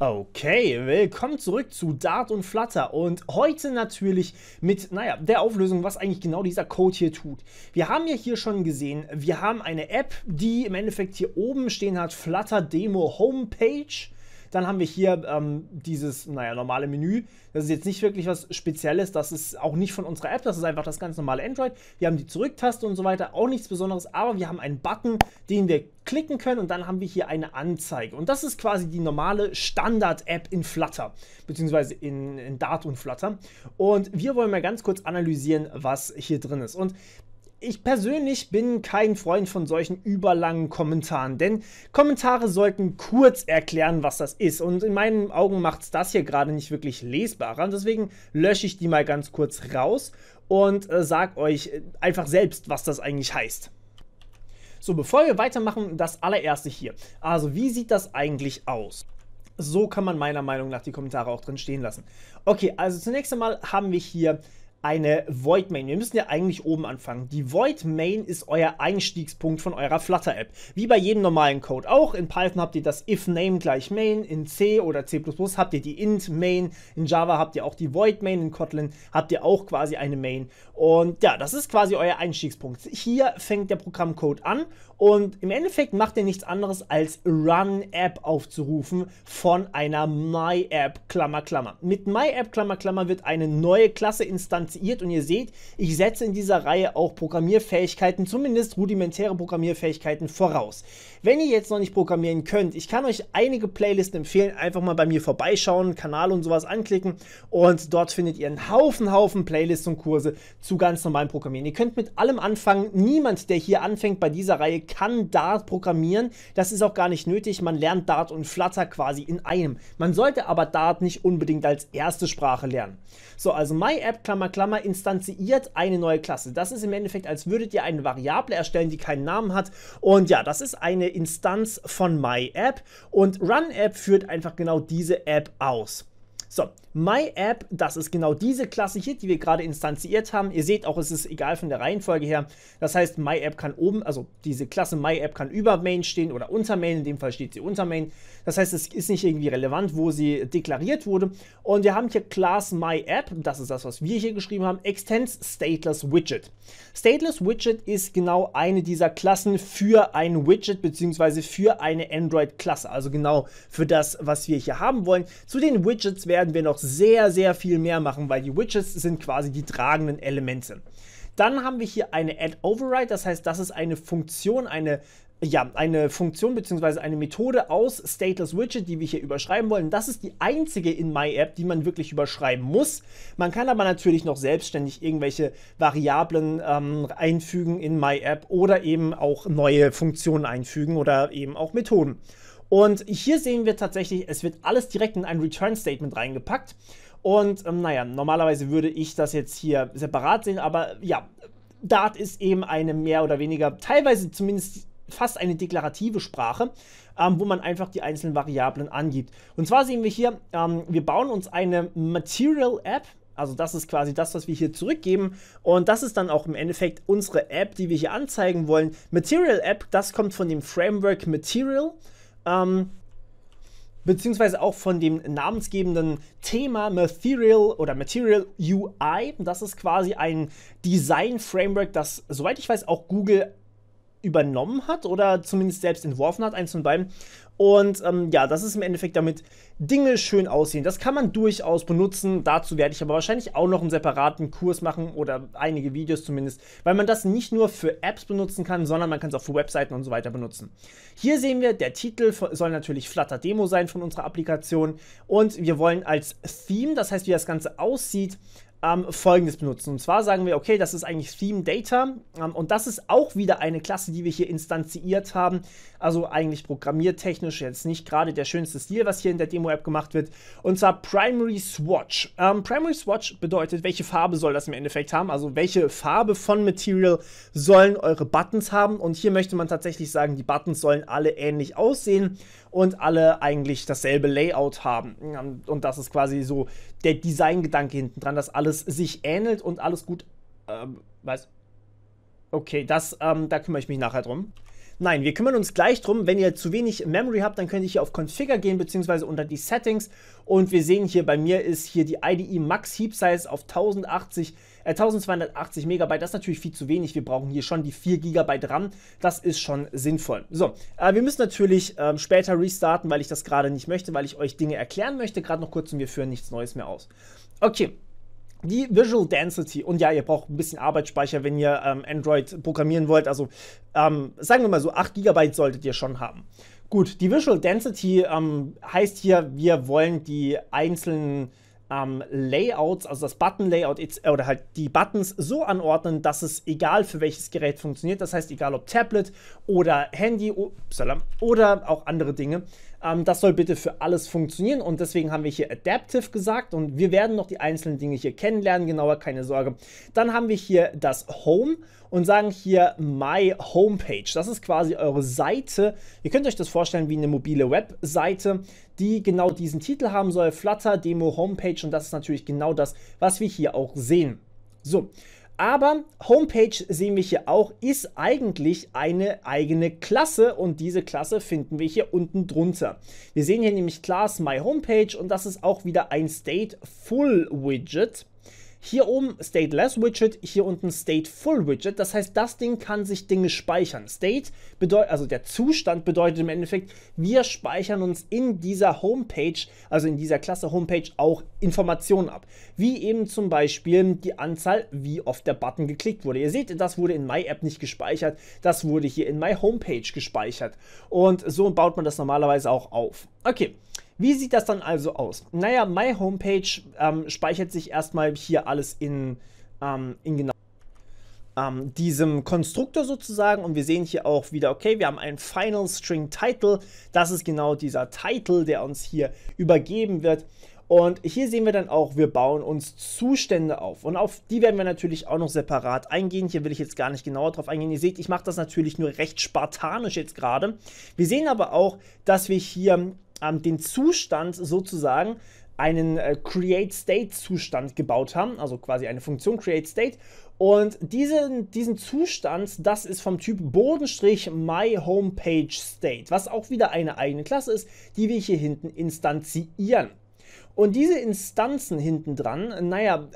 Okay, willkommen zurück zu Dart und Flutter und heute natürlich mit, naja, der Auflösung, was eigentlich genau dieser Code hier tut. Wir haben ja hier schon gesehen, wir haben eine App, die im Endeffekt hier oben stehen hat, Flutter Demo Homepage dann haben wir hier ähm, dieses, naja, normale Menü. Das ist jetzt nicht wirklich was Spezielles. Das ist auch nicht von unserer App. Das ist einfach das ganz normale Android. Wir haben die Zurücktaste und so weiter. Auch nichts Besonderes. Aber wir haben einen Button, den wir klicken können. Und dann haben wir hier eine Anzeige. Und das ist quasi die normale Standard-App in Flutter. Beziehungsweise in, in Dart und Flutter. Und wir wollen mal ganz kurz analysieren, was hier drin ist. Und ich persönlich bin kein Freund von solchen überlangen Kommentaren, denn Kommentare sollten kurz erklären, was das ist. Und in meinen Augen macht es das hier gerade nicht wirklich lesbarer. Und deswegen lösche ich die mal ganz kurz raus und äh, sag euch äh, einfach selbst, was das eigentlich heißt. So, bevor wir weitermachen, das allererste hier. Also, wie sieht das eigentlich aus? So kann man meiner Meinung nach die Kommentare auch drin stehen lassen. Okay, also zunächst einmal haben wir hier eine Void Main. Wir müssen ja eigentlich oben anfangen. Die Void Main ist euer Einstiegspunkt von eurer Flutter App. Wie bei jedem normalen Code auch. In Python habt ihr das if name gleich Main, in C oder C++ habt ihr die int Main, in Java habt ihr auch die Void Main, in Kotlin habt ihr auch quasi eine Main. Und ja, das ist quasi euer Einstiegspunkt. Hier fängt der Programmcode an und im Endeffekt macht er nichts anderes als Run-App aufzurufen von einer My-App, Klammer, Klammer. Mit My-App, Klammer, Klammer wird eine neue Klasse instanziert und ihr seht, ich setze in dieser Reihe auch Programmierfähigkeiten, zumindest rudimentäre Programmierfähigkeiten voraus. Wenn ihr jetzt noch nicht programmieren könnt, ich kann euch einige Playlisten empfehlen, einfach mal bei mir vorbeischauen, Kanal und sowas anklicken und dort findet ihr einen Haufen, Haufen Playlists und Kurse zu ganz normalem Programmieren. Ihr könnt mit allem anfangen, niemand, der hier anfängt bei dieser Reihe kann Dart programmieren. Das ist auch gar nicht nötig. Man lernt Dart und Flutter quasi in einem. Man sollte aber Dart nicht unbedingt als erste Sprache lernen. So, also MyApp, Klammer, Klammer, instanziert eine neue Klasse. Das ist im Endeffekt, als würdet ihr eine Variable erstellen, die keinen Namen hat. Und ja, das ist eine Instanz von MyApp. Und RunApp führt einfach genau diese App aus. So, MyApp, das ist genau diese Klasse hier, die wir gerade instanziert haben. Ihr seht auch, es ist egal von der Reihenfolge her. Das heißt, MyApp kann oben, also diese Klasse MyApp kann über Main stehen oder unter Main. In dem Fall steht sie unter Main. Das heißt, es ist nicht irgendwie relevant, wo sie deklariert wurde. Und wir haben hier Class MyApp, das ist das, was wir hier geschrieben haben, extends stateless widget. Stateless widget ist genau eine dieser Klassen für ein Widget bzw. für eine Android-Klasse. Also genau für das, was wir hier haben wollen. Zu den Widgets werden werden wir noch sehr, sehr viel mehr machen, weil die Widgets sind quasi die tragenden Elemente. Dann haben wir hier eine Add Override, das heißt, das ist eine Funktion, eine ja, eine Funktion bzw. eine Methode aus Stateless Widget, die wir hier überschreiben wollen. Das ist die einzige in MyApp, die man wirklich überschreiben muss. Man kann aber natürlich noch selbstständig irgendwelche Variablen ähm, einfügen in MyApp oder eben auch neue Funktionen einfügen oder eben auch Methoden. Und hier sehen wir tatsächlich, es wird alles direkt in ein Return Statement reingepackt. Und ähm, naja, normalerweise würde ich das jetzt hier separat sehen, aber ja, Dart ist eben eine mehr oder weniger, teilweise zumindest fast eine deklarative Sprache, ähm, wo man einfach die einzelnen Variablen angibt. Und zwar sehen wir hier, ähm, wir bauen uns eine Material App. Also das ist quasi das, was wir hier zurückgeben. Und das ist dann auch im Endeffekt unsere App, die wir hier anzeigen wollen. Material App, das kommt von dem Framework Material. Ähm, beziehungsweise auch von dem namensgebenden Thema Material oder Material UI. Das ist quasi ein Design-Framework, das, soweit ich weiß, auch Google übernommen hat oder zumindest selbst entworfen hat, eins von beiden. Und ähm, ja, das ist im Endeffekt damit Dinge schön aussehen. Das kann man durchaus benutzen. Dazu werde ich aber wahrscheinlich auch noch einen separaten Kurs machen oder einige Videos zumindest, weil man das nicht nur für Apps benutzen kann, sondern man kann es auch für Webseiten und so weiter benutzen. Hier sehen wir, der Titel soll natürlich Flutter Demo sein von unserer Applikation und wir wollen als Theme, das heißt, wie das Ganze aussieht, ähm, folgendes benutzen. Und zwar sagen wir, okay, das ist eigentlich Theme Data ähm, und das ist auch wieder eine Klasse, die wir hier instanziert haben. Also eigentlich programmiertechnisch jetzt nicht gerade der schönste Stil, was hier in der Demo-App gemacht wird. Und zwar Primary Swatch. Ähm, Primary Swatch bedeutet, welche Farbe soll das im Endeffekt haben? Also welche Farbe von Material sollen eure Buttons haben? Und hier möchte man tatsächlich sagen, die Buttons sollen alle ähnlich aussehen und alle eigentlich dasselbe Layout haben. Ähm, und das ist quasi so der Designgedanke hinten dran, dass alles sich ähnelt und alles gut. Ähm, was? Okay, das, ähm, da kümmere ich mich nachher drum. Nein, wir kümmern uns gleich drum. Wenn ihr zu wenig Memory habt, dann könnt ihr hier auf Configure gehen, beziehungsweise unter die Settings. Und wir sehen hier, bei mir ist hier die IDE Max Heap Size auf 1080 äh, 1280 Megabyte, das ist natürlich viel zu wenig. Wir brauchen hier schon die 4 GB RAM. Das ist schon sinnvoll. So, äh, wir müssen natürlich ähm, später restarten, weil ich das gerade nicht möchte, weil ich euch Dinge erklären möchte. Gerade noch kurz und wir führen nichts Neues mehr aus. Okay, die Visual Density, und ja, ihr braucht ein bisschen Arbeitsspeicher, wenn ihr ähm, Android programmieren wollt. Also ähm, sagen wir mal so, 8 GB solltet ihr schon haben. Gut, die Visual Density ähm, heißt hier, wir wollen die einzelnen ähm, Layouts, also das Button-Layout äh, oder halt die Buttons so anordnen, dass es egal für welches Gerät funktioniert. Das heißt, egal ob Tablet oder Handy oder auch andere Dinge, ähm, das soll bitte für alles funktionieren und deswegen haben wir hier Adaptive gesagt und wir werden noch die einzelnen Dinge hier kennenlernen, genauer keine Sorge. Dann haben wir hier das Home und sagen hier My Homepage. Das ist quasi eure Seite. Ihr könnt euch das vorstellen wie eine mobile Webseite, die genau diesen Titel haben soll, Flutter Demo Homepage und das ist natürlich genau das, was wir hier auch sehen. So, aber Homepage sehen wir hier auch, ist eigentlich eine eigene Klasse und diese Klasse finden wir hier unten drunter. Wir sehen hier nämlich Class My Homepage und das ist auch wieder ein Stateful Widget. Hier oben Stateless Widget, hier unten Stateful Widget. Das heißt, das Ding kann sich Dinge speichern. State bedeutet, also der Zustand bedeutet im Endeffekt, wir speichern uns in dieser Homepage, also in dieser Klasse Homepage auch Informationen ab. Wie eben zum Beispiel die Anzahl, wie oft der Button geklickt wurde. Ihr seht, das wurde in My App nicht gespeichert, das wurde hier in My Homepage gespeichert. Und so baut man das normalerweise auch auf. Okay. Wie sieht das dann also aus? Naja, My Homepage ähm, speichert sich erstmal hier alles in, ähm, in genau ähm, diesem Konstruktor sozusagen und wir sehen hier auch wieder, okay, wir haben einen Final String Title. Das ist genau dieser Title, der uns hier übergeben wird. Und hier sehen wir dann auch, wir bauen uns Zustände auf. Und auf die werden wir natürlich auch noch separat eingehen. Hier will ich jetzt gar nicht genauer drauf eingehen. Ihr seht, ich mache das natürlich nur recht spartanisch jetzt gerade. Wir sehen aber auch, dass wir hier ähm, den Zustand sozusagen, einen äh, Create-State-Zustand gebaut haben, also quasi eine Funktion Create-State. Und diesen, diesen Zustand, das ist vom Typ Boden-My-Homepage-State, was auch wieder eine eigene Klasse ist, die wir hier hinten instanzieren. Und diese Instanzen hinten dran, naja,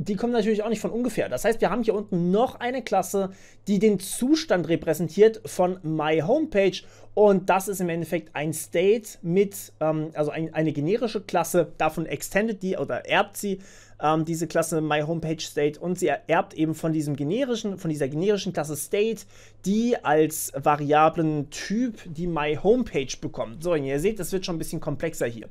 die kommen natürlich auch nicht von ungefähr. Das heißt, wir haben hier unten noch eine Klasse, die den Zustand repräsentiert von My Homepage und das ist im Endeffekt ein State mit, ähm, also ein, eine generische Klasse, davon extended die oder erbt sie ähm, diese Klasse My Homepage State und sie ererbt eben von diesem generischen, von dieser generischen Klasse State, die als variablen Typ die My Homepage bekommt. So, ihr seht, das wird schon ein bisschen komplexer hier.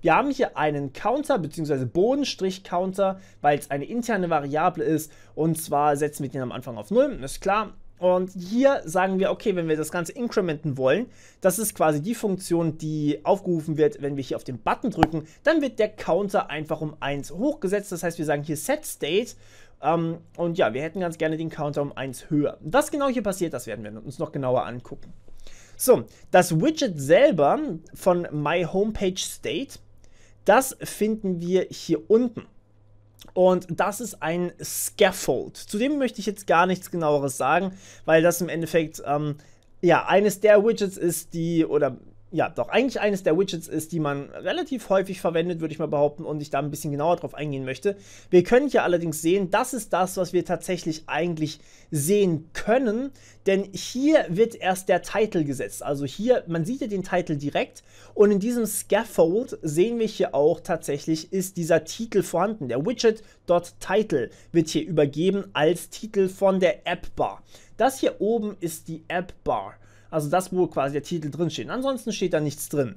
Wir haben hier einen Counter bzw. Bodenstrich-Counter, weil es eine interne Variable ist. Und zwar setzen wir den am Anfang auf 0, ist klar. Und hier sagen wir, okay, wenn wir das Ganze incrementen wollen, das ist quasi die Funktion, die aufgerufen wird, wenn wir hier auf den Button drücken, dann wird der Counter einfach um 1 hochgesetzt. Das heißt, wir sagen hier Set State ähm, und ja, wir hätten ganz gerne den Counter um 1 höher. Was genau hier passiert, das werden wir uns noch genauer angucken. So, das Widget selber von My Homepage State, das finden wir hier unten. Und das ist ein Scaffold. Zu dem möchte ich jetzt gar nichts genaueres sagen, weil das im Endeffekt, ähm, ja, eines der Widgets ist, die, oder ja, doch eigentlich eines der Widgets ist, die man relativ häufig verwendet, würde ich mal behaupten, und ich da ein bisschen genauer drauf eingehen möchte. Wir können hier allerdings sehen, das ist das, was wir tatsächlich eigentlich sehen können, denn hier wird erst der Titel gesetzt. Also hier, man sieht ja den Titel direkt und in diesem Scaffold sehen wir hier auch tatsächlich, ist dieser Titel vorhanden. Der Widget.Title wird hier übergeben als Titel von der App-Bar. Das hier oben ist die App-Bar. Also das, wo quasi der Titel drinsteht. Ansonsten steht da nichts drin.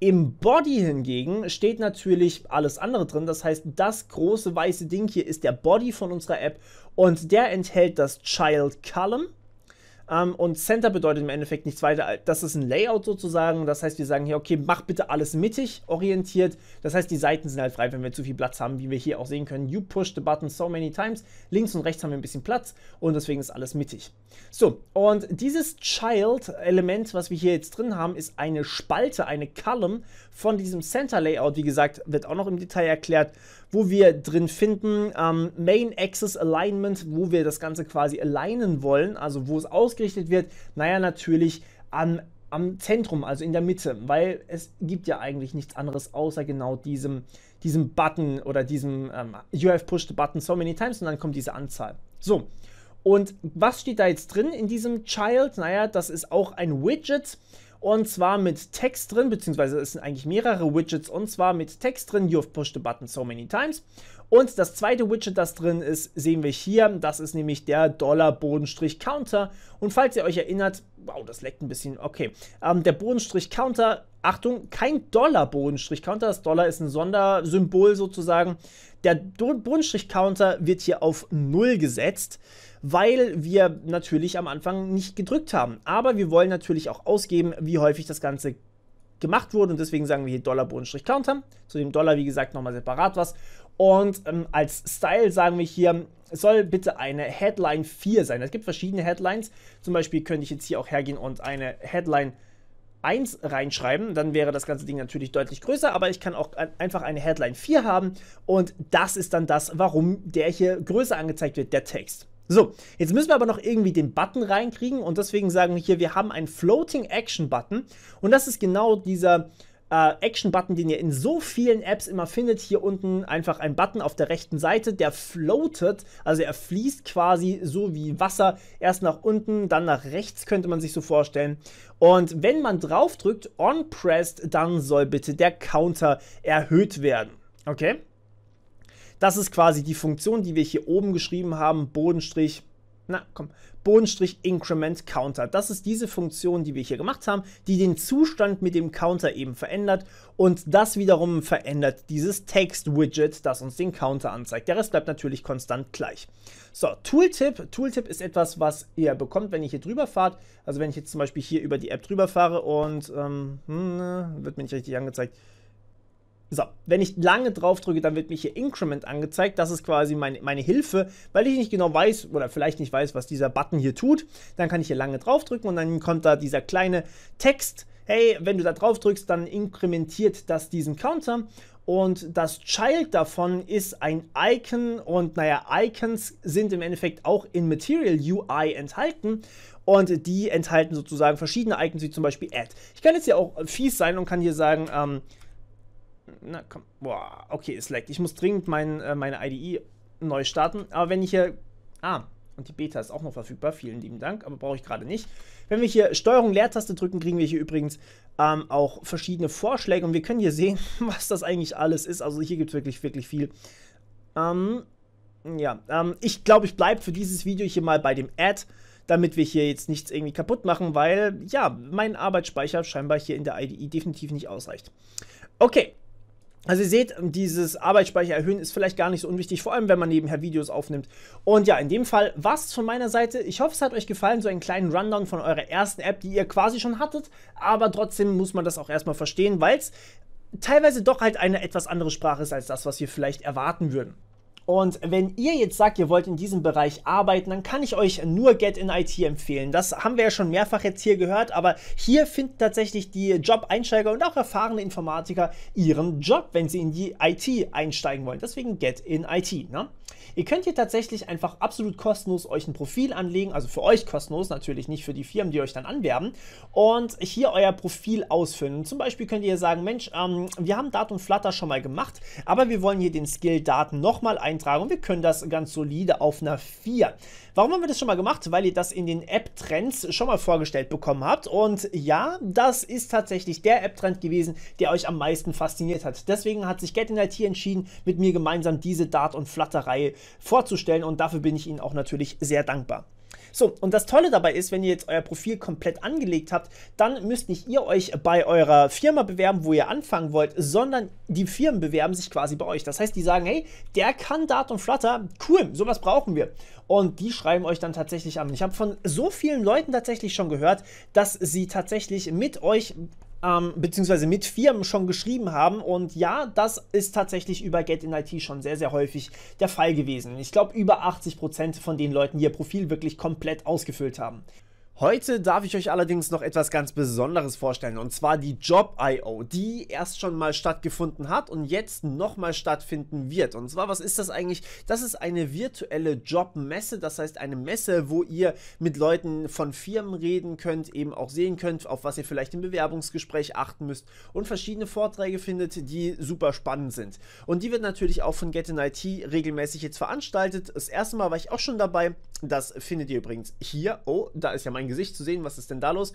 Im Body hingegen steht natürlich alles andere drin. Das heißt, das große weiße Ding hier ist der Body von unserer App und der enthält das Child Column ähm, und Center bedeutet im Endeffekt nichts weiter. Das ist ein Layout sozusagen. Das heißt, wir sagen hier, okay, mach bitte alles mittig orientiert. Das heißt, die Seiten sind halt frei, wenn wir zu viel Platz haben, wie wir hier auch sehen können. You push the button so many times. Links und rechts haben wir ein bisschen Platz und deswegen ist alles mittig. So, und dieses Child-Element, was wir hier jetzt drin haben, ist eine Spalte, eine Column von diesem Center-Layout. Wie gesagt, wird auch noch im Detail erklärt wo wir drin finden ähm, Main Axis Alignment, wo wir das Ganze quasi alignen wollen, also wo es ausgerichtet wird. Naja, natürlich am, am Zentrum, also in der Mitte, weil es gibt ja eigentlich nichts anderes außer genau diesem, diesem Button oder diesem ähm, You have pushed the button so many times und dann kommt diese Anzahl. So. Und was steht da jetzt drin in diesem Child? Naja, das ist auch ein Widget. Und zwar mit Text drin, beziehungsweise es sind eigentlich mehrere Widgets, und zwar mit Text drin, you have pushed the button so many times. Und das zweite Widget, das drin ist, sehen wir hier. Das ist nämlich der Dollar-Bodenstrich-Counter. Und falls ihr euch erinnert, wow, das leckt ein bisschen, okay. Ähm, der Bodenstrich-Counter Achtung, kein Dollar-Bodenstrich-Counter. Das Dollar ist ein Sondersymbol sozusagen. Der Bodenstrich-Counter wird hier auf 0 gesetzt, weil wir natürlich am Anfang nicht gedrückt haben. Aber wir wollen natürlich auch ausgeben, wie häufig das Ganze gemacht wurde und deswegen sagen wir hier Dollar Bodenstrich Counter. Zu dem Dollar, wie gesagt, nochmal separat was. Und ähm, als Style sagen wir hier, es soll bitte eine Headline 4 sein. Es gibt verschiedene Headlines. Zum Beispiel könnte ich jetzt hier auch hergehen und eine Headline 4 1 reinschreiben, dann wäre das ganze Ding natürlich deutlich größer, aber ich kann auch einfach eine Headline 4 haben und das ist dann das, warum der hier größer angezeigt wird, der Text. So, jetzt müssen wir aber noch irgendwie den Button reinkriegen und deswegen sagen wir hier, wir haben einen Floating Action Button und das ist genau dieser äh, Action-Button, den ihr in so vielen Apps immer findet. Hier unten einfach ein Button auf der rechten Seite, der floatet, also er fließt quasi so wie Wasser. Erst nach unten, dann nach rechts könnte man sich so vorstellen. Und wenn man draufdrückt, on-pressed, dann soll bitte der Counter erhöht werden. Okay? Das ist quasi die Funktion, die wir hier oben geschrieben haben, Bodenstrich na komm, Bodenstrich Increment Counter. Das ist diese Funktion, die wir hier gemacht haben, die den Zustand mit dem Counter eben verändert und das wiederum verändert dieses Text-Widget, das uns den Counter anzeigt. Der Rest bleibt natürlich konstant gleich. So, Tooltip. Tooltip ist etwas, was ihr bekommt, wenn ihr hier drüber fahrt. Also wenn ich jetzt zum Beispiel hier über die App drüber fahre und, ähm, hm, ne, wird mir nicht richtig angezeigt, so, wenn ich lange drauf drücke, dann wird mich hier Increment angezeigt. Das ist quasi mein, meine Hilfe, weil ich nicht genau weiß oder vielleicht nicht weiß, was dieser Button hier tut. Dann kann ich hier lange drauf drücken und dann kommt da dieser kleine Text. Hey, wenn du da drauf drückst, dann inkrementiert das diesen Counter. Und das Child davon ist ein Icon und naja, Icons sind im Endeffekt auch in Material UI enthalten und die enthalten sozusagen verschiedene Icons, wie zum Beispiel Add. Ich kann jetzt hier auch fies sein und kann hier sagen, ähm, na komm. Boah, okay, es laggt. Ich muss dringend mein, äh, meine IDE neu starten. Aber wenn ich hier. Ah, und die Beta ist auch noch verfügbar. Vielen lieben Dank, aber brauche ich gerade nicht. Wenn wir hier Steuerung Leertaste drücken, kriegen wir hier übrigens ähm, auch verschiedene Vorschläge und wir können hier sehen, was das eigentlich alles ist. Also hier gibt es wirklich, wirklich viel. Ähm, ja, ähm, ich glaube, ich bleibe für dieses Video hier mal bei dem Ad, damit wir hier jetzt nichts irgendwie kaputt machen, weil, ja, mein Arbeitsspeicher scheinbar hier in der IDE definitiv nicht ausreicht. Okay, also ihr seht, dieses Arbeitsspeicher erhöhen ist vielleicht gar nicht so unwichtig, vor allem wenn man nebenher Videos aufnimmt. Und ja, in dem Fall war es von meiner Seite. Ich hoffe, es hat euch gefallen, so einen kleinen Rundown von eurer ersten App, die ihr quasi schon hattet. Aber trotzdem muss man das auch erstmal verstehen, weil es teilweise doch halt eine etwas andere Sprache ist als das, was wir vielleicht erwarten würden. Und wenn ihr jetzt sagt, ihr wollt in diesem Bereich arbeiten, dann kann ich euch nur Get in IT empfehlen. Das haben wir ja schon mehrfach jetzt hier gehört, aber hier finden tatsächlich die Job-Einsteiger und auch erfahrene Informatiker ihren Job, wenn sie in die IT einsteigen wollen. Deswegen Get in IT. Ne? Ihr könnt hier tatsächlich einfach absolut kostenlos euch ein Profil anlegen, also für euch kostenlos natürlich, nicht für die Firmen, die euch dann anwerben, und hier euer Profil ausfüllen. Zum Beispiel könnt ihr sagen, Mensch, ähm, wir haben Dart und Flutter schon mal gemacht, aber wir wollen hier den Skill-Daten nochmal eintragen und wir können das ganz solide auf einer 4. Warum haben wir das schon mal gemacht? Weil ihr das in den App-Trends schon mal vorgestellt bekommen habt und ja, das ist tatsächlich der App-Trend gewesen, der euch am meisten fasziniert hat. Deswegen hat sich Get in IT entschieden, mit mir gemeinsam diese Dart- und Flutter-Reihe vorzustellen und dafür bin ich Ihnen auch natürlich sehr dankbar. So, und das Tolle dabei ist, wenn ihr jetzt euer Profil komplett angelegt habt, dann müsst nicht ihr euch bei eurer Firma bewerben, wo ihr anfangen wollt, sondern die Firmen bewerben sich quasi bei euch. Das heißt, die sagen, hey, der kann Dart und Flutter, cool, sowas brauchen wir. Und die schreiben euch dann tatsächlich an. Ich habe von so vielen Leuten tatsächlich schon gehört, dass sie tatsächlich mit euch ähm, beziehungsweise mit Firmen schon geschrieben haben. Und ja, das ist tatsächlich über Get in IT schon sehr, sehr häufig der Fall gewesen. Ich glaube, über 80% von den Leuten, die ihr Profil wirklich komplett ausgefüllt haben. Heute darf ich euch allerdings noch etwas ganz Besonderes vorstellen und zwar die Job.io, die erst schon mal stattgefunden hat und jetzt nochmal stattfinden wird. Und zwar, was ist das eigentlich? Das ist eine virtuelle Jobmesse, das heißt eine Messe, wo ihr mit Leuten von Firmen reden könnt, eben auch sehen könnt, auf was ihr vielleicht im Bewerbungsgespräch achten müsst und verschiedene Vorträge findet, die super spannend sind. Und die wird natürlich auch von Get in IT regelmäßig jetzt veranstaltet. Das erste Mal war ich auch schon dabei. Das findet ihr übrigens hier. Oh, da ist ja mein mein Gesicht zu sehen, was ist denn da los.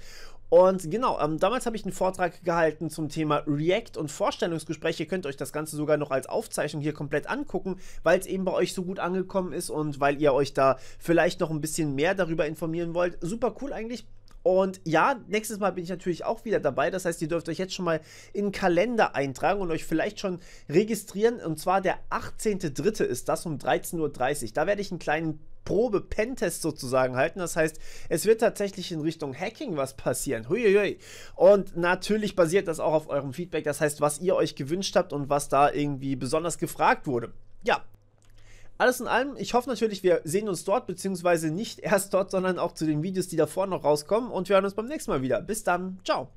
Und genau, ähm, damals habe ich einen Vortrag gehalten zum Thema React und Vorstellungsgespräche. Ihr könnt euch das Ganze sogar noch als Aufzeichnung hier komplett angucken, weil es eben bei euch so gut angekommen ist und weil ihr euch da vielleicht noch ein bisschen mehr darüber informieren wollt. Super cool eigentlich. Und ja, nächstes Mal bin ich natürlich auch wieder dabei. Das heißt, ihr dürft euch jetzt schon mal in den Kalender eintragen und euch vielleicht schon registrieren. Und zwar der 18.3. ist das um 13.30 Uhr. Da werde ich einen kleinen Probe-Pentest sozusagen halten. Das heißt, es wird tatsächlich in Richtung Hacking was passieren. Huiuiui. Und natürlich basiert das auch auf eurem Feedback. Das heißt, was ihr euch gewünscht habt und was da irgendwie besonders gefragt wurde. Ja, alles in allem, ich hoffe natürlich, wir sehen uns dort, beziehungsweise nicht erst dort, sondern auch zu den Videos, die davor noch rauskommen. Und wir hören uns beim nächsten Mal wieder. Bis dann, ciao.